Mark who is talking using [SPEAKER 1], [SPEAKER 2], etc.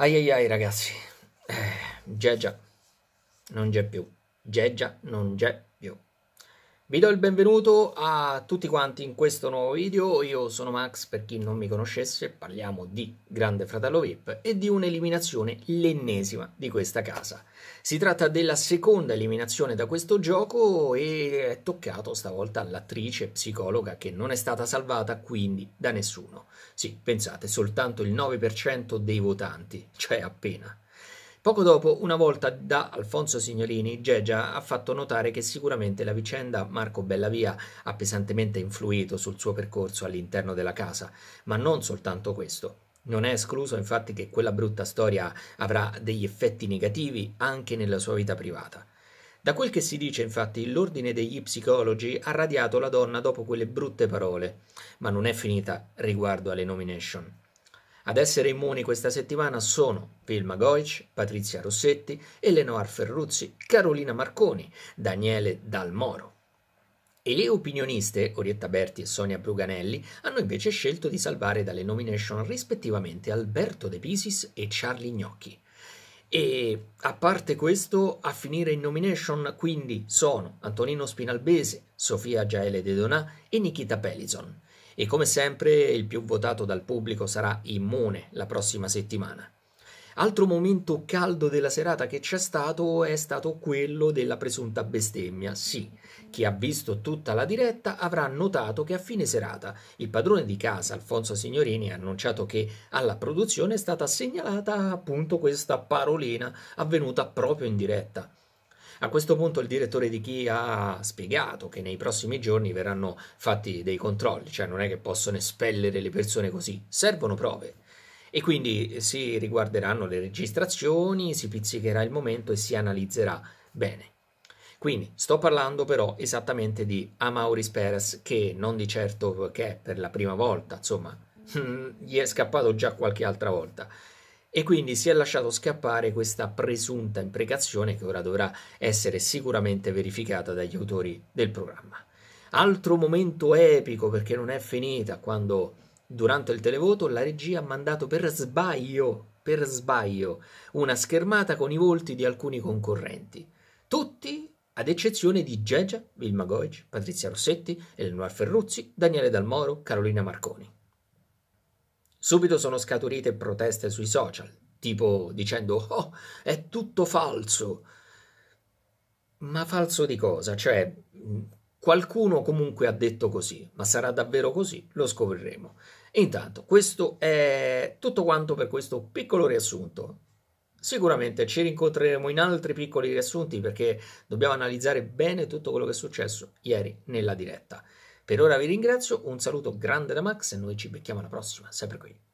[SPEAKER 1] Ai ai ai ragazzi, eh, Geggia non c'è più, Geggia non c'è più. Vi do il benvenuto a tutti quanti in questo nuovo video, io sono Max, per chi non mi conoscesse parliamo di Grande Fratello VIP e di un'eliminazione, l'ennesima di questa casa. Si tratta della seconda eliminazione da questo gioco e è toccato stavolta all'attrice psicologa che non è stata salvata quindi da nessuno. Sì, pensate, soltanto il 9% dei votanti, cioè appena. Poco dopo, una volta da Alfonso Signorini, Gegia ha fatto notare che sicuramente la vicenda Marco Bellavia ha pesantemente influito sul suo percorso all'interno della casa, ma non soltanto questo. Non è escluso infatti che quella brutta storia avrà degli effetti negativi anche nella sua vita privata. Da quel che si dice, infatti, l'ordine degli psicologi ha radiato la donna dopo quelle brutte parole, ma non è finita riguardo alle nomination. Ad essere immuni questa settimana sono Vilma Goic, Patrizia Rossetti, Eleonora Ferruzzi, Carolina Marconi, Daniele Dalmoro. E le opinioniste, Orietta Berti e Sonia Bruganelli, hanno invece scelto di salvare dalle nomination rispettivamente Alberto De Pisis e Charlie Gnocchi. E a parte questo, a finire in nomination quindi sono Antonino Spinalbese, Sofia Giaele De Donà e Nikita Pelison. E come sempre il più votato dal pubblico sarà Immune la prossima settimana. Altro momento caldo della serata che c'è stato è stato quello della presunta bestemmia. Sì, chi ha visto tutta la diretta avrà notato che a fine serata il padrone di casa, Alfonso Signorini, ha annunciato che alla produzione è stata segnalata appunto questa parolina avvenuta proprio in diretta. A questo punto il direttore di Chi ha spiegato che nei prossimi giorni verranno fatti dei controlli, cioè non è che possono espellere le persone così, servono prove e quindi eh, si riguarderanno le registrazioni, si pizzicherà il momento e si analizzerà bene. Quindi sto parlando però esattamente di Amauris Perez che non di certo che per la prima volta, insomma, gli è scappato già qualche altra volta e quindi si è lasciato scappare questa presunta imprecazione che ora dovrà essere sicuramente verificata dagli autori del programma. Altro momento epico perché non è finita quando Durante il televoto la regia ha mandato per sbaglio, per sbaglio, una schermata con i volti di alcuni concorrenti. Tutti, ad eccezione di Geggia, Vilma Goic, Patrizia Rossetti, Eleonora Ferruzzi, Daniele Dalmoro, Carolina Marconi. Subito sono scaturite proteste sui social, tipo dicendo «Oh, è tutto falso!» Ma falso di cosa? Cioè, Qualcuno comunque ha detto così, ma sarà davvero così? Lo scopriremo. Intanto, questo è tutto quanto per questo piccolo riassunto. Sicuramente ci rincontreremo in altri piccoli riassunti perché dobbiamo analizzare bene tutto quello che è successo ieri nella diretta. Per ora vi ringrazio, un saluto grande da Max e noi ci becchiamo alla prossima, sempre qui.